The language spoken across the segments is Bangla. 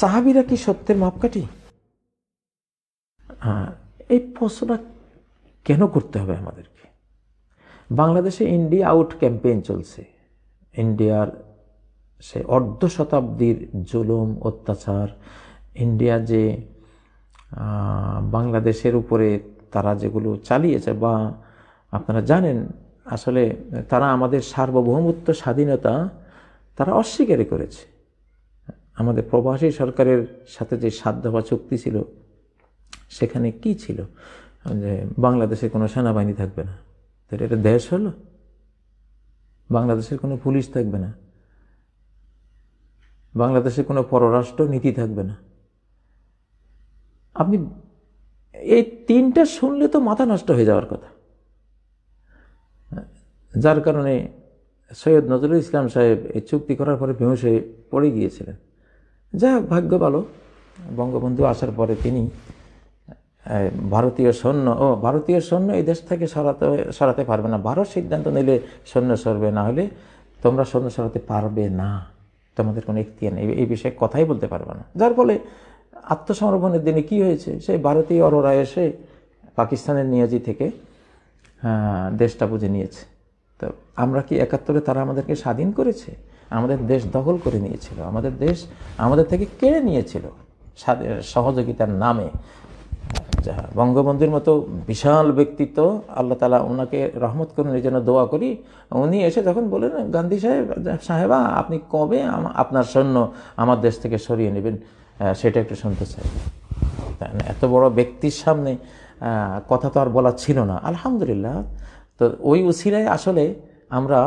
সাহাবিরা কি সত্যের মাপকাঠি এই প্রশ্নটা কেন করতে হবে আমাদেরকে বাংলাদেশে ইন্ডিয়া আউট ক্যাম্পেইন চলছে ইন্ডিয়ার সে অর্ধ শতাব্দীর জুলুম অত্যাচার ইন্ডিয়া যে বাংলাদেশের উপরে তারা যেগুলো চালিয়েছে বা আপনারা জানেন আসলে তারা আমাদের সার্বভৌমত্ব স্বাধীনতা তারা অস্বীকারই করেছে আমাদের প্রবাসী সরকারের সাথে যে সাত দফা চুক্তি ছিল সেখানে কি ছিল যে বাংলাদেশে কোনো সেনাবাহিনী থাকবে না তাহলে এটা দেশ হলো বাংলাদেশের কোনো পুলিশ থাকবে না বাংলাদেশে কোনো পররাষ্ট্র নীতি থাকবে না আপনি এই তিনটা শুনলে তো মাথা নষ্ট হয়ে যাওয়ার কথা যার কারণে সৈয়দ নজরুল ইসলাম সাহেব এই চুক্তি করার পরে বেহুশ হয়ে পড়ে গিয়েছিলেন যা ভাগ্য ভালো বঙ্গবন্ধু আসার পরে তিনি ভারতীয় সৈন্য ও ভারতীয় সৈন্য এই দেশ থেকে সরাতে সরাতে পারবে না ভারত সিদ্ধান্ত নিলে সৈন্য সরবে না হলে তোমরা সৈন্য সরাতে পারবে না তোমাদের কোনো ইখতিয়ার নেই এই বিষয়ে কথাই বলতে পারবে না যার ফলে আত্মসমর্পণের দিনে কি হয়েছে সেই ভারতীয় অররা এসে পাকিস্তানের নিয়াজি থেকে দেশটা বুঝে নিয়েছে তো আমরা কি একাত্তরে তারা আমাদেরকে স্বাধীন করেছে আমাদের দেশ দখল করে নিয়েছিল আমাদের দেশ আমাদের থেকে কেড়ে নিয়েছিল সহযোগিতার নামে বঙ্গবন্ধুর মতো বিশাল ব্যক্তিত্ব আল্লাহ তালা ওনাকে রহমত করুন এই জন্য দোয়া করি উনি এসে যখন বলেন গান্ধী সাহেব সাহেবা আপনি কবে আপনার সৈন্য আমার দেশ থেকে সরিয়ে নেবেন সেটা একটু শুনতে চাই মানে এত বড় ব্যক্তির সামনে কথা তো আর বলা ছিল না আলহামদুলিল্লাহ তো ওই উসিরায় আসলে আমরা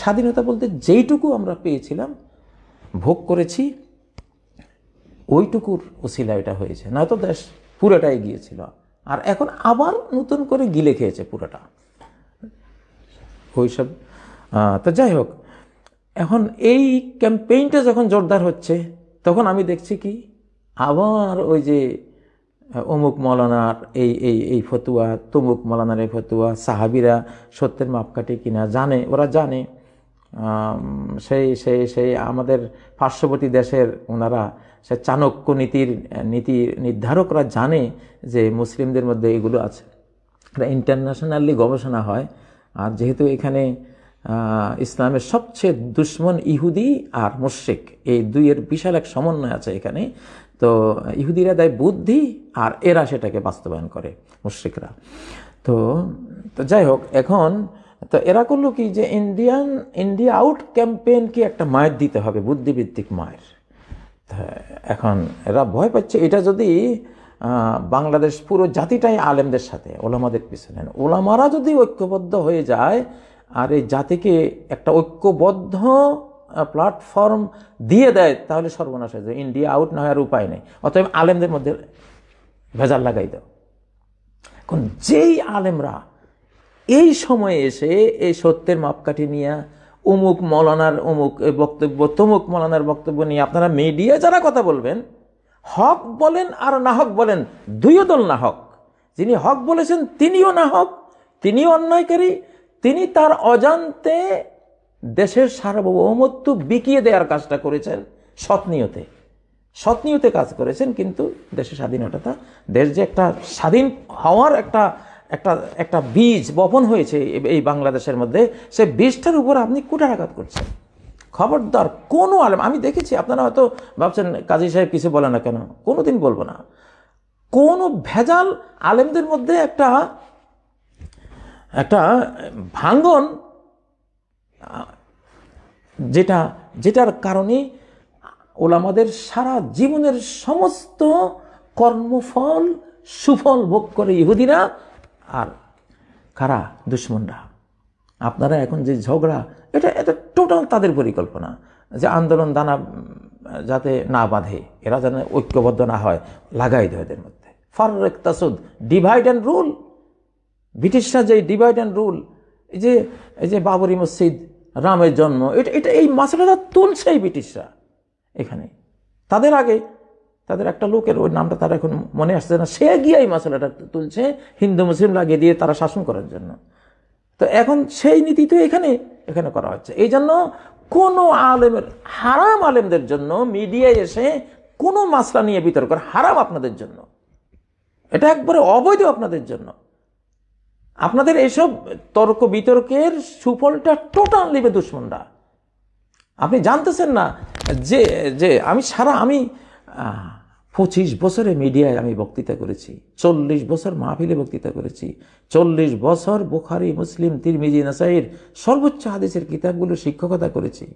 স্বাধীনতা বলতে যেইটুকু আমরা পেয়েছিলাম ভোগ করেছি ওইটুকুর ওসিলা এটা হয়েছে নয়তো দেশ পুরোটাই গিয়েছিল আর এখন আবার নতুন করে গিলে খেয়েছে পুরোটা ওইসব তো যাই হোক এখন এই ক্যাম্পেইনটা যখন জোরদার হচ্ছে তখন আমি দেখছি কি আবার ওই যে অমুক মলানার এই এই এই ফতুয়া তমুক মলানার এই ফতুয়া সাহাবিরা সত্যের মাপকাঠি কিনা জানে ওরা জানে সেই সেই সেই আমাদের পার্শ্ববর্তী দেশের ওনারা সে চাণক্য নীতির নীতি নির্ধারকরা জানে যে মুসলিমদের মধ্যে এগুলো আছে এটা ইন্টারন্যাশনালি গবেষণা হয় আর যেহেতু এখানে ইসলামের সবচেয়ে দুশ্মন ইহুদি আর মুশ্রিক এই দুইয়ের বিশাল এক সমন্বয় আছে এখানে তো ইহুদিরা দেয় বুদ্ধি আর এরা সেটাকে বাস্তবায়ন করে মুশ্রিকরা তো তো যাই হোক এখন তো এরা করলো কি যে ইন্ডিয়ান ইন্ডিয়া আউট ক্যাম্পেইনকে একটা মায়ের দিতে হবে বুদ্ধিভিত্তিক মায়ের এখন এরা ভয় পাচ্ছে এটা যদি বাংলাদেশ পুরো জাতিটাই আলেমদের সাথে ওলামাদের পিছনে ওলামারা যদি ঐক্যবদ্ধ হয়ে যায় আর এই জাতিকে একটা ঐক্যবদ্ধ প্ল্যাটফর্ম দিয়ে দেয় তাহলে সর্বনাশ হয়ে যায় ইন্ডিয়া আউট না হওয়ার উপায় নেই অতএব আলেমদের মধ্যে ভেজাল লাগাই দাও এখন যেই আলেমরা এই সময়ে এসে এই সত্যের মাপকাঠি নিয়ে অমুক মলানার অমুক বক্তব্য তমুক মলানার বক্তব্য নিয়ে আপনারা মিডিয়া যারা কথা বলবেন হক বলেন আর না হক বলেন দুইও দল না হক যিনি হক বলেছেন তিনিও না হক তিনিও অন্যায়কারী তিনি তার অজান্তে দেশের সার্বভৌমত্ব বিকিয়ে দেওয়ার কাজটা করেছেন সৎনিয়তে সৎনিয়তে কাজ করেছেন কিন্তু দেশের স্বাধীনতা দেশ যে একটা স্বাধীন হওয়ার একটা একটা একটা বীজ বপন হয়েছে এই বাংলাদেশের মধ্যে সে বীজটার উপর আপনি কুটারাঘাত করছেন খবরদার কোনো আলেম আমি দেখেছি আপনারা হয়তো ভাবছেন কাজী সাহেব কিছু বলে না কেন কোনো দিন বলবো না কোনো ভেজাল আলেমদের মধ্যে একটা একটা ভাঙ্গন যেটা যেটার কারণে ওলামাদের সারা জীবনের সমস্ত কর্মফল সুফল ভোগ করে ইহুদিরা আর কারা দুশ্মনরা আপনারা এখন যে ঝগড়া এটা এটা টোটাল তাদের পরিকল্পনা যে আন্দোলন দানা যাতে না বাঁধে এরা যেন ঐক্যবদ্ধ না হয় লাগাই দেয় এদের মধ্যে ফার তাসুদ ডিভাইড অ্যান্ড রুল ব্রিটিশরা যে ডিভাইড অ্যান্ড রুল এই যে এই যে বাবরি মসজিদ রামের জন্ম এটা এটা এই মাসালাটা তুলছে এই ব্রিটিশরা এখানে তাদের আগে তাদের একটা লোকের ওই নামটা তারা এখন মনে আসছে না সে গিয়ে এই মশলাটা তুলছে হিন্দু মুসলিম লাগিয়ে দিয়ে তারা শাসন করার জন্য তো এখন সেই নীতি তো এখানে এখানে করা হচ্ছে এই জন্য কোনো আলেমের হারাম আলেমদের জন্য মিডিয়ায় এসে কোনো মাসলা নিয়ে বিতর্ক হারাম আপনাদের জন্য এটা একবারে অবৈধ আপনাদের জন্য আপনাদের এসব তর্ক বিতর্কের সুফলটা টোটাল নেবে দুশ্মনরা আপনি জানতেছেন না যে যে আমি সারা আমি পঁচিশ বছরে মিডিয়ায় আমি বক্তৃতা করেছি চল্লিশ বছর মাহফিলে বক্তৃতা করেছি চল্লিশ বছর বুখারি মুসলিম তিরমিজি নাসাইয়ের সর্বোচ্চ আদেশের কিতাবগুলো শিক্ষকতা করেছি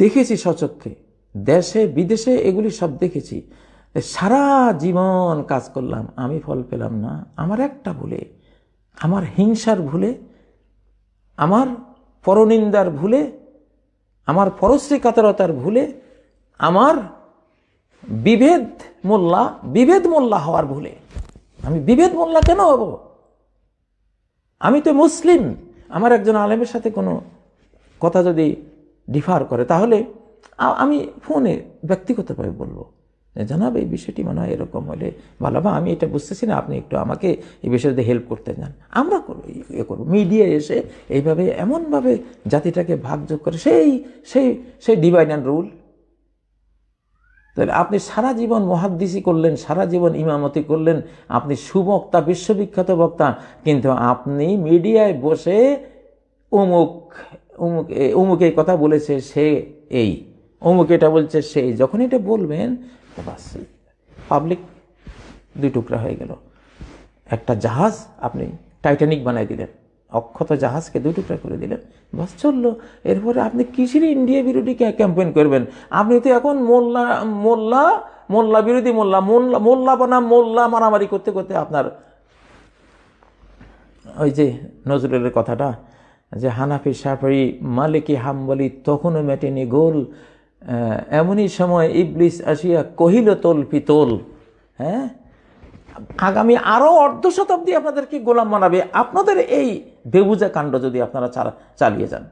দেখেছি সচক্ষে দেশে বিদেশে এগুলি সব দেখেছি সারা জীবন কাজ করলাম আমি ফল পেলাম না আমার একটা ভুলে আমার হিংসার ভুলে আমার পরনিন্দার ভুলে আমার পরশ্রী কাতরতার ভুলে আমার বিভেদ মোল্লা বিভেদ মোল্লা হওয়ার ভুলে আমি বিভেদ মোল্লা কেন হব আমি তো মুসলিম আমার একজন আলেমের সাথে কোনো কথা যদি ডিফার করে তাহলে আমি ফোনে ব্যক্তিগতভাবে বলবো জানাব এই বিষয়টি মনে হয় এরকম হলে ভালো বা আমি এটা বুঝতেছি না আপনি একটু আমাকে এই বিষয়টাতে হেল্প করতে যান আমরা করবো ইয়ে করবো মিডিয়া এসে এইভাবে এমনভাবে জাতিটাকে ভাগযোগ করে সেই সেই সেই ডিভাইন অ্যান্ড রুল তাহলে আপনি সারা জীবন মহাদ্দিসি করলেন সারা জীবন ইমামতি করলেন আপনি সুবক্তা বিশ্ববিখ্যাত বক্তা কিন্তু আপনি মিডিয়ায় বসে অমুক অমুক অমুক এই কথা বলেছে সে এই অমুক এটা বলছে সেই যখন এটা বলবেন বাস পাবলিক দুই টুকরা হয়ে গেল একটা জাহাজ আপনি টাইটানিক বানাই দিলেন অক্ষত জাহাজকে দুই টুকরা করে দিলেন বাস চললো এরপরে আপনি কিসের ইন্ডিয়া বিরোধী ক্যাম্পেন করবেন আপনি তো এখন মোল্লা মোল্লা মোল্লা বিরোধী মোল্লা মোল্লা মোল্লা বানা মোল্লা মারামারি করতে করতে আপনার ওই যে নজরুলের কথাটা যে হানাফি সাফারি মালিকি হাম্বলি তখনও মেটেনি গোল এমনই সময় ইবলিস আসিয়া কহিল তোল পিতল হ্যাঁ আগামী আরও অর্ধ শতাব্দী আপনাদেরকে গোলাম মানাবে আপনাদের এই বেবুজা কাণ্ড যদি আপনারা চালিয়ে যান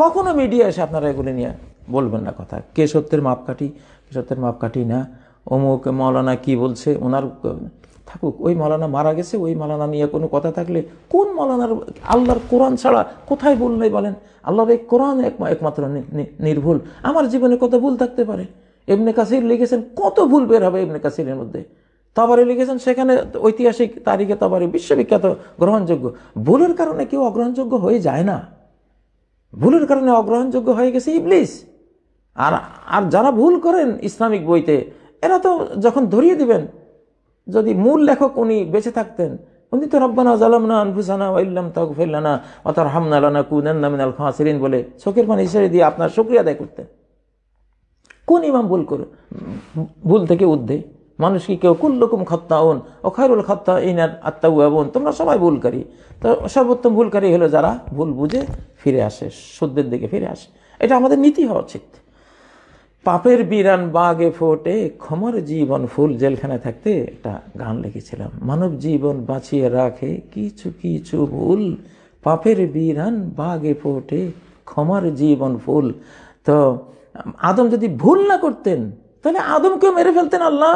কখনো মিডিয়া এসে আপনারা এগুলি নিয়ে বলবেন না কথা কে সত্যের মাপকাঠি কে সত্যের মাপকাঠি না অমুক মৌলানা কি বলছে ওনার থাকুক ওই মালানা মারা গেছে ওই মালানা নিয়ে কোনো কথা থাকলে কোন মালানার আল্লাহর কোরআন ছাড়া কোথায় ভুল নেই বলেন আল্লাহর এই কোরআন একমাত্র নির্ভুল আমার জীবনে কত ভুল থাকতে পারে এমনি কাসির লিখেছেন কত ভুল বের হবে এমনি কাসিরের মধ্যে তাবারে লিখেছেন সেখানে ঐতিহাসিক তারিখে তাবারে বিশ্ববিখ্যাত গ্রহণযোগ্য ভুলের কারণে কেউ অগ্রহণযোগ্য হয়ে যায় না ভুলের কারণে অগ্রহণযোগ্য হয়ে গেছে ইবলিস আর আর যারা ভুল করেন ইসলামিক বইতে এরা তো যখন ধরিয়ে দিবেন যদি মূল লেখক উনি বেঁচে থাকতেন উনি তো রব্বানা জালামনা আনফুসানা ইল্লাম তাকফিল্লানা অতার হামনালানা কুদান্না মিনাল খাসিরিন বলে চোখের পানি হিসেবে দিয়ে আপনার শুক্রিয়া আদায় করতেন কোন ইমাম ভুল করে ভুল থেকে উদ্ধে মানুষ কি কেউ খত্তা ওন ও খায়রুল খত্তা ইনার আত্মাউন তোমরা সবাই ভুলকারী তো সর্বোত্তম ভুলকারী হলো যারা ভুল বুঝে ফিরে আসে শুদ্ধের দিকে ফিরে আসে এটা আমাদের নীতি হওয়া উচিত পাপের বিরান বাগে ফোটে ক্ষমার জীবন ফুল জেলখানে থাকতে একটা গান লিখেছিলাম মানব জীবন বাঁচিয়ে রাখে কিছু কিছু ভুল পাপের বিরান বাগে ফোটে ক্ষমার জীবন ফুল তো আদম যদি ভুল না করতেন তাহলে আদমকেও মেরে ফেলতেন আল্লাহ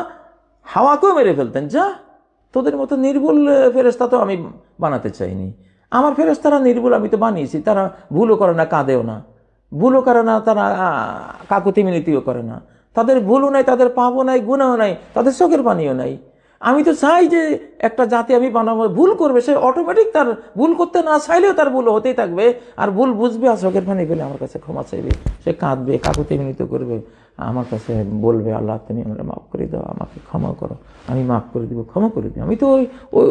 হাওয়াকেও মেরে ফেলতেন যা তোদের মতো নির্ভুল ফেরস্তা তো আমি বানাতে চাইনি আমার ফেরেস্তারা নির্ভুল আমি তো বানিয়েছি তারা ভুলও করে না কাঁদেও না ভুলও করে না তারা কাকুতি মিলিতিও করে না তাদের ভুলও নাই তাদের পাপও নাই গুণাও নাই তাদের চোখের পানিও নাই আমি তো চাই যে একটা জাতি আমি বানাবো ভুল করবে সে অটোমেটিক তার ভুল করতে না চাইলেও তার ভুল হতেই থাকবে আর ভুল বুঝবে আর চোখের পানি পেলে আমার কাছে ক্ষমা চাইবে সে কাঁদবে কাকুতি মিলিত করবে আমার কাছে বলবে আল্লাহ তুমি আমার মাফ করে দাও আমাকে ক্ষমা করো আমি মাফ করে দিব ক্ষমা করে দিই আমি তো ওই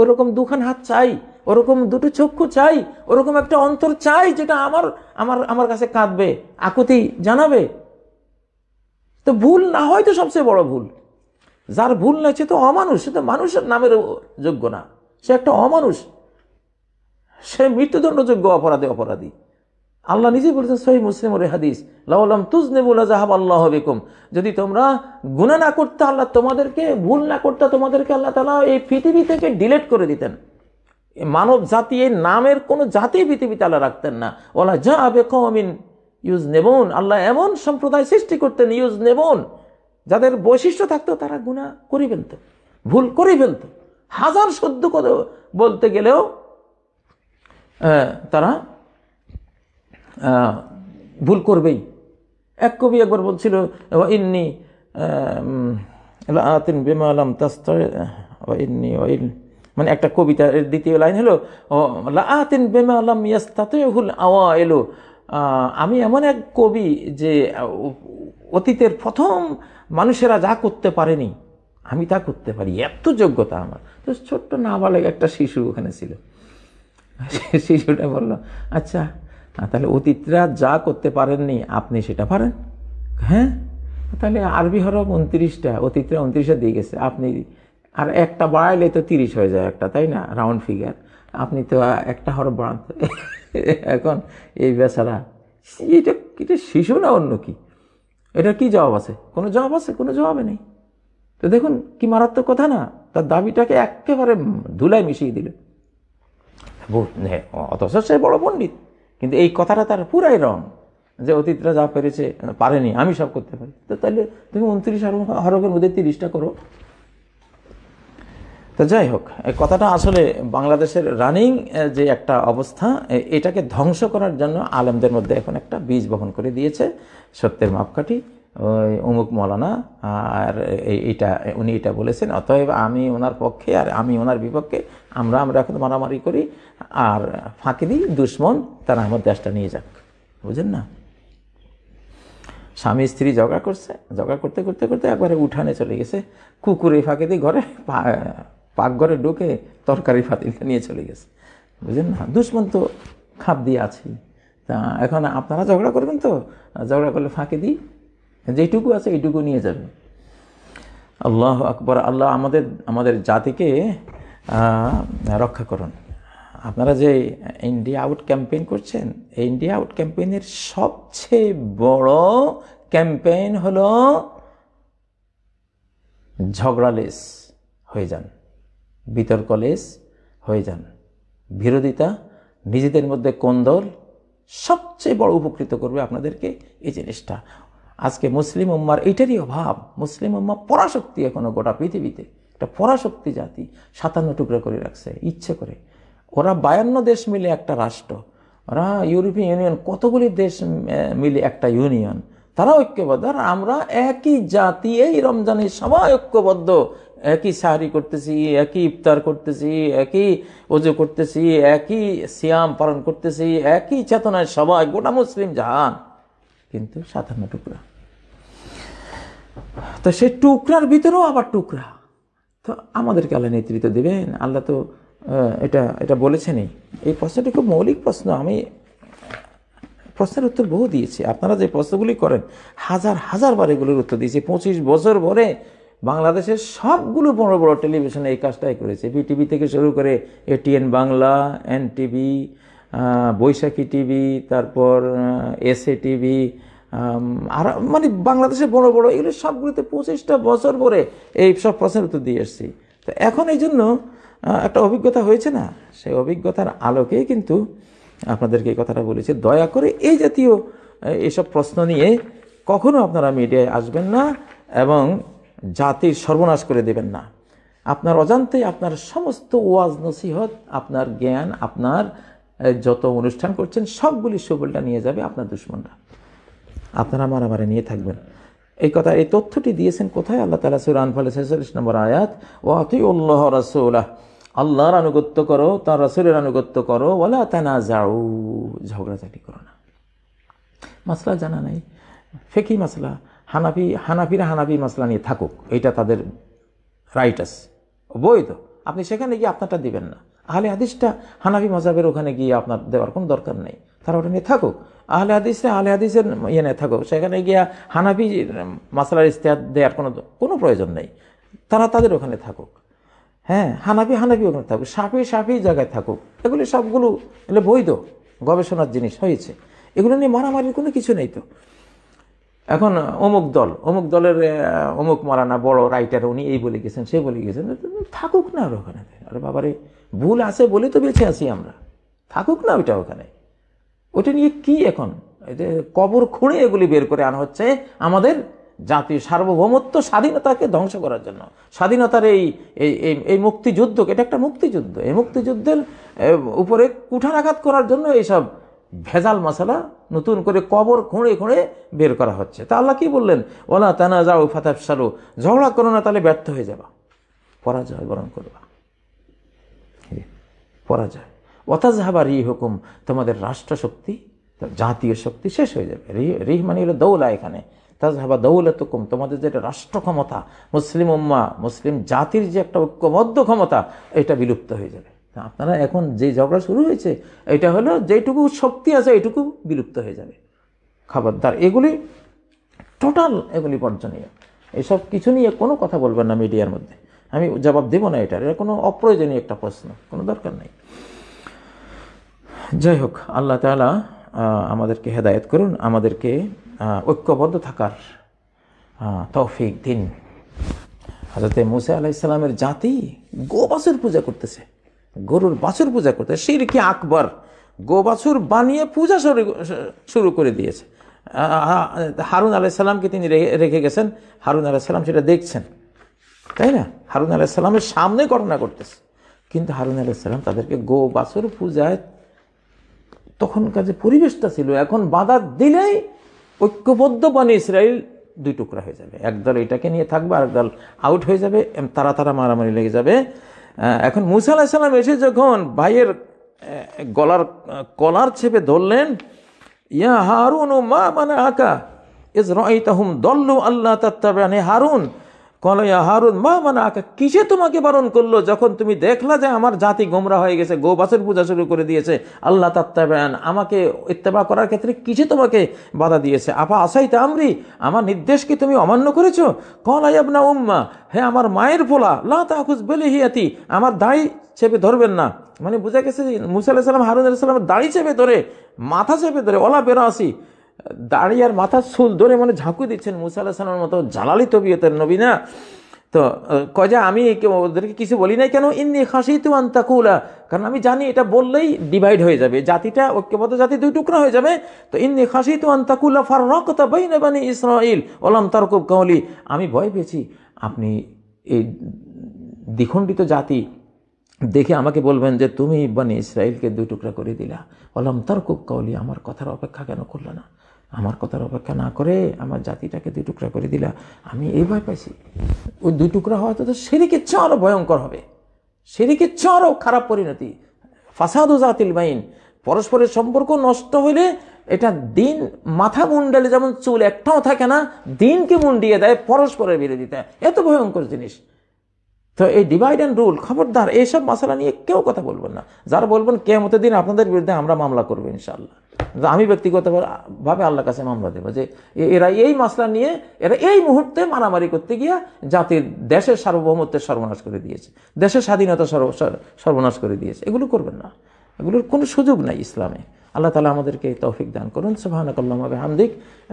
ওরকম দুখান হাত চাই ওরকম দুটো চক্ষু চাই ওরকম একটা অন্তর চাই যেটা আমার আমার আমার কাছে কাঁদবে আকুতি জানাবে তো ভুল না হয় তো সবচেয়ে বড় ভুল যার ভুল না সে তো অমানুষ সে তো মানুষের নামের যোগ্য না সে একটা অমানুষ সে মৃত্যুদণ্ডযোগ্য অপরাধে অপরাধী আল্লাহ নিজে বলেছেন সহি মুসলিম রে হাদিস লাউলাম তুজনেবুল্লা জাহাব আল্লাহ বেকুম যদি তোমরা গুণা না করতে আল্লাহ তোমাদেরকে ভুল না করতে তোমাদেরকে আল্লাহ তালা এই পৃথিবী থেকে ডিলেট করে দিতেন মানব জাতি এই নামের কোনো জাতি পৃথিবীতে আল্লাহ রাখতেন না ওলা যা আবে কমিন ইউজ নেবন আল্লাহ এমন সম্প্রদায় সৃষ্টি করতেন ইউজ নেবন যাদের বৈশিষ্ট্য থাকতো তারা গুণা করে ফেলত ভুল করে ফেলত হাজার সদ্য বলতে গেলেও তারা ভুল করবেই এক কবি একবার বলছিল ইন্নি আতিন বেমা ইন্নি মানে একটা কবিতার দ্বিতীয় লাইন হলো লাতিন বেমা আলাম ইয়াস্তাতুল আওয়া এলো আমি এমন এক কবি যে অতীতের প্রথম মানুষেরা যা করতে পারেনি আমি তা করতে পারি এত যোগ্যতা আমার তো ছোট্ট নাবালক একটা শিশু ওখানে ছিল শিশুটা বললো আচ্ছা তাহলে অতীতরা যা করতে পারেননি আপনি সেটা পারেন হ্যাঁ তাহলে আরবি হরফ উনত্রিশটা অতীতরা উনত্রিশটা দিয়ে গেছে আপনি আর একটা বাড়াইলে তো তিরিশ হয়ে যায় একটা তাই না রাউন্ড ফিগার আপনি তো একটা হরফ বাড়ান এখন এই বেচারা এটা এটা শিশু না অন্য কি এটা কি জবাব আছে কোনো জবাব আছে কোনো জবাবে নেই তো দেখুন কি মারাত্মক কথা না তার দাবিটাকে একেবারে ধুলায় মিশিয়ে দিল হ্যাঁ, অথচ সে বড় পণ্ডিত কিন্তু এই কথাটা তার পুরাই রং যে অতীতরা যা পেরেছে পারেনি আমি সব করতে পারি তো তাহলে তুমি উনত্রিশ হরকের মধ্যে তিরিশটা করো তো যাই হোক এই কথাটা আসলে বাংলাদেশের রানিং যে একটা অবস্থা এটাকে ধ্বংস করার জন্য আলেমদের মধ্যে এখন একটা বীজ বহন করে দিয়েছে সত্যের মাপকাঠি ওই অমুক মৌলানা আর এইটা উনি এটা বলেছেন অতএব আমি ওনার পক্ষে আর আমি ওনার বিপক্ষে আমরা আমরা এখন মারামারি করি আর ফাঁকি দিই দুশ্মন তারা আমার দেশটা নিয়ে যাক বুঝেন না স্বামী স্ত্রী ঝগড়া করছে ঝগড়া করতে করতে করতে একবারে উঠানে চলে গেছে কুকুরে ফাঁকে দিয়ে ঘরে পাকঘরে ঢুকে তরকারি ফাতিলটা নিয়ে চলে গেছে বুঝলেন না দুশ্মন তো খাপ দিয়ে আছেই তা এখন আপনারা ঝগড়া করবেন তো ঝগড়া করলে ফাঁকে দিই যেটুকু আছে এইটুকু নিয়ে যাবেন আল্লাহ আকবর আল্লাহ আমাদের আমাদের জাতিকে রক্ষা করুন আপনারা যে ইন্ডিয়া আউট ক্যাম্পেইন করছেন এই ইন্ডিয়া আউট ক্যাম্পেইনের সবচেয়ে বড় ক্যাম্পেইন হল ঝগড়ালেস হয়ে যান বিতর্কলেস হয়ে যান বিরোধিতা নিজেদের মধ্যে কোন্দল সবচেয়ে বড় উপকৃত করবে আপনাদেরকে এই জিনিসটা আজকে মুসলিম উম্মার এটারই অভাব মুসলিম উম্মা পরাশক্তি এখনও গোটা পৃথিবীতে একটা পরাশক্তি জাতি সাতান্ন টুকরা করে রাখছে ইচ্ছে করে ওরা বায়ান্ন দেশ মিলে একটা রাষ্ট্র ওরা ইউরোপিয়ান ইউনিয়ন কতগুলি দেশ মিলে একটা ইউনিয়ন তারা ঐক্যবদ্ধ আর আমরা একই জাতি এই রমজানে সবাই ঐক্যবদ্ধ একই সাহারি করতেছি একই ইফতার করতেছি একই ওজু করতেছি একই সিয়াম পালন করতেছি একই চেতনায় সবাই গোটা মুসলিম জাহান কিন্তু সাধারণ টুকরা তো সেই টুকরার ভিতরেও আবার টুকরা তো আমাদেরকে আল্লাহ নেতৃত্ব দেবেন আল্লাহ তো এটা এটা বলেছেনই এই প্রশ্নটি খুব মৌলিক প্রশ্ন আমি প্রশ্নের উত্তর বহু দিয়েছি আপনারা যে প্রশ্নগুলি করেন হাজার হাজার বার এগুলোর উত্তর দিয়েছি পঁচিশ বছর পরে বাংলাদেশের সবগুলো বড় বড় টেলিভিশনে এই কাজটাই করেছে বিটিভি থেকে শুরু করে ATN Bangla N TV Baishakhi TV তারপর এসএ টিভি আর মানে বাংলাদেশের বড় বড় এগুলো সবগুলোতে পঁচিশটা বছর পরে এই সব প্রশ্নের উত্তর দিয়ে এসেছি তো এখন এই জন্য একটা অভিজ্ঞতা হয়েছে না সেই অভিজ্ঞতার আলোকে কিন্তু আপনাদেরকে এই কথাটা বলেছে দয়া করে এই জাতীয় এসব প্রশ্ন নিয়ে কখনো আপনারা মিডিয়ায় আসবেন না এবং জাতির সর্বনাশ করে দেবেন না আপনার অজান্তে আপনার সমস্ত ওয়াজ নসিহত আপনার জ্ঞান আপনার যত অনুষ্ঠান করছেন সবগুলি সুবলটা নিয়ে যাবে আপনার দুশ্মনরা আপনারা মারামারি নিয়ে থাকবেন এই কথা এই তথ্যটি দিয়েছেন কোথায় আল্লাহ তালা সুরান ফলে ছেচল্লিশ নম্বর আয়াত ও উল্লাহ রাসুল্লাহ আল্লাহর আনুগত্য করো তার রাসুলের আনুগত্য করো বলে তানা যাও ঝগড়াঝাটি করো না মাসলা জানা নাই ফেকি মাসলা হানাফি হানাফিরা হানাফি মাসলা নিয়ে থাকুক এটা তাদের রাইটাস বই বৈধ আপনি সেখানে গিয়ে আপনারটা দিবেন না আহলে হাদিসটা হানাফি মজাবের ওখানে গিয়ে আপনার দেওয়ার কোনো দরকার নেই তারা ওটা নিয়ে থাকুক আহলে হাদিসে আহলে হাদিসের ইয়ে নিয়ে থাকুক সেখানে গিয়ে হানাফি মাসলার ইস্তেহার দেওয়ার কোনো কোনো প্রয়োজন নেই তারা তাদের ওখানে থাকুক হ্যাঁ হানাফি হানাফি ওখানে থাকুক সাফি সাফি জায়গায় থাকুক এগুলি সবগুলো এগুলো বৈধ গবেষণার জিনিস হয়েছে এগুলো নিয়ে মারামারির কোনো কিছু নেই তো এখন অমুক দল অমুক দলের অমুক মারানা বড় রাইটার উনি এই বলে গেছেন সে বলে গেছেন থাকুক না আর ওখানে আরে বাবারে ভুল আছে বলে তো বেঁচে আছি আমরা থাকুক না ওইটা ওখানে ওটা নিয়ে কি এখন কবর খুঁড়ে এগুলি বের করে আনা হচ্ছে আমাদের জাতির সার্বভৌমত্ব স্বাধীনতাকে ধ্বংস করার জন্য স্বাধীনতার এই এই মুক্তিযুদ্ধকে এটা একটা মুক্তিযুদ্ধ এই মুক্তিযুদ্ধের উপরে কুঠারাঘাত করার জন্য এইসব ভেজাল মশালা নতুন করে কবর খুঁড়ে খুঁড়ে বের করা হচ্ছে তা আল্লাহ কী বললেন ওলা তানা যাও ফাতাব সারো ঝগড়া করো না তাহলে ব্যর্থ হয়ে যাবা পরাজয় বরণ করবা পরাজয় অথাজ হাবা রি হুকুম তোমাদের রাষ্ট্রশক্তি জাতীয় শক্তি শেষ হয়ে যাবে রিহ মানে হলো দৌলা এখানে তাজহাবা দৌলতকুম তোমাদের যে একটা রাষ্ট্র ক্ষমতা মুসলিম উম্মা মুসলিম জাতির যে একটা ঐক্যবদ্ধ ক্ষমতা এটা বিলুপ্ত হয়ে যাবে আপনারা এখন যে ঝগড়া শুরু হয়েছে এটা হলো যেটুকু শক্তি আছে এটুকু বিলুপ্ত হয়ে যাবে খাবারদার এগুলি টোটাল এগুলি বর্জনীয় এসব কিছু নিয়ে কোনো কথা বলবেন না মিডিয়ার মধ্যে আমি জবাব দেব না এটার এটা কোনো অপ্রয়োজনীয় একটা প্রশ্ন কোনো দরকার নেই যাই হোক আল্লাহ তালা আমাদেরকে হেদায়ত করুন আমাদেরকে ঐক্যবদ্ধ থাকার তৌফিক দিন হাজরতে মুসা আলাইসালামের জাতি গো বাছুর পূজা করতেছে গরুর বাছুর পূজা করতেছে শির কি আকবর গো বাছুর বানিয়ে পূজা শুরু করে দিয়েছে হারুন আলাইসাল্লামকে তিনি রেখে গেছেন হারুন আলাইসাল্লাম সেটা দেখছেন তাই না হারুন আলাইসাল্লামের সামনে ঘটনা করতেছে কিন্তু হারুন আলাইসালাম তাদেরকে গো বাছুর পূজায় তখনকার যে পরিবেশটা ছিল এখন বাধা দিলেই ঐক্যবদ্ধ বনে ইসরায়েল দুই টুকরা হয়ে যাবে একদল এটাকে নিয়ে থাকবে আর আউট হয়ে যাবে তারা তারা মারামারি লেগে যাবে এখন মুসা আল্লাহ সাল্লাম এসে যখন ভাইয়ের গলার কলার ছেপে ধরলেন ইয়া হারুন ও মা মানে আকা ইজ রাইতাহুম দল্লু আল্লাহ তাত্তাবে হারুন কল হারুন মা মানে আকা কিসে তোমাকে বারণ করলো যখন তুমি দেখলা যে আমার জাতি গোমরা হয়ে গেছে গো বাসের পূজা শুরু করে দিয়েছে আল্লাহ তাত্তাবায়ান আমাকে ইত্তেবা করার ক্ষেত্রে কিসে তোমাকে বাধা দিয়েছে আপা আসাই তা আমরি আমার নির্দেশ কি তুমি অমান্য করেছো কল আয়াবনা উম্মা হ্যাঁ আমার মায়ের ফোলা লা তাহুজ বেলে হিয়াতি আমার দাঁড়ি চেপে ধরবেন না মানে বোঝা গেছে মুসা আলাহ হারুন আলাহ সাল্লাম দাঁড়ি চেপে ধরে মাথা চেপে ধরে ওলা বেরো আসি দাঁড়িয়ে আর মাথার সুল ধরে মনে ঝাঁকু দিচ্ছেন মুসা সালামের মতো জ্বালালি তবিয়তের নবী না তো কজা আমি ওদেরকে কিছু বলি নাই কেন ইন্নি হাসি তু আন্তাকুলা কারণ আমি জানি এটা বললেই ডিভাইড হয়ে যাবে জাতিটা ঐক্যবদ্ধ জাতি দুই টুকরা হয়ে যাবে তো ইন্নি হাসি তু আন্তাকুলা ফার রকতা বই না বানি ইসরাইল ওলাম তারকুব কাউলি আমি ভয় পেয়েছি আপনি এই দ্বিখণ্ডিত জাতি দেখে আমাকে বলবেন যে তুমি বানি ইসরায়েলকে দুই টুকরা করে দিলা ওলাম তার খুব কাউলি আমার কথার অপেক্ষা কেন করলো না আমার কথার অপেক্ষা না করে আমার জাতিটাকে দুই টুকরা করে দিলা আমি এই ভয় পাইছি ওই দুই টুকরা হওয়াতে তো সেদিকে চেয়ে আরও ভয়ঙ্কর হবে সেদিকে চেয়ে আরও খারাপ পরিণতি ফাসাদ ও জাতিল বাইন পরস্পরের সম্পর্ক নষ্ট হইলে এটা দিন মাথা মুন্ডালে যেমন চুল একটাও থাকে না দিনকে মুন্ডিয়ে দেয় পরস্পরের বিরোধিতা এত ভয়ঙ্কর জিনিস তো এই ডিভাইড অ্যান্ড রুল খবরদার এইসব মশলা নিয়ে কেউ কথা বলবেন না যারা বলবেন কে মতো দিন আপনাদের বিরুদ্ধে আমরা মামলা করবো ইনশাল্লাহ কিন্তু আমি ব্যক্তিগতভাবে আল্লাহর কাছে মামলা দেবো যে এরা এই মশলা নিয়ে এরা এই মুহূর্তে মারামারি করতে গিয়া জাতির দেশের সার্বভৌমত্বের সর্বনাশ করে দিয়েছে দেশের স্বাধীনতা সর্বনাশ করে দিয়েছে এগুলো করবেন না এগুলোর কোনো সুযোগ নাই ইসলামে আল্লাহ তালা আমাদেরকে এই তৌফিক দান করুন সুবাহানকাল্লামাবে হামদিক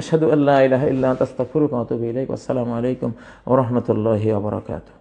সাদু আল্লাহ ইলাহ ইল্লা তাস্তাফুরুক আসসালামু আলাইকুম ওরহমতুল্লাহি আবরকাতু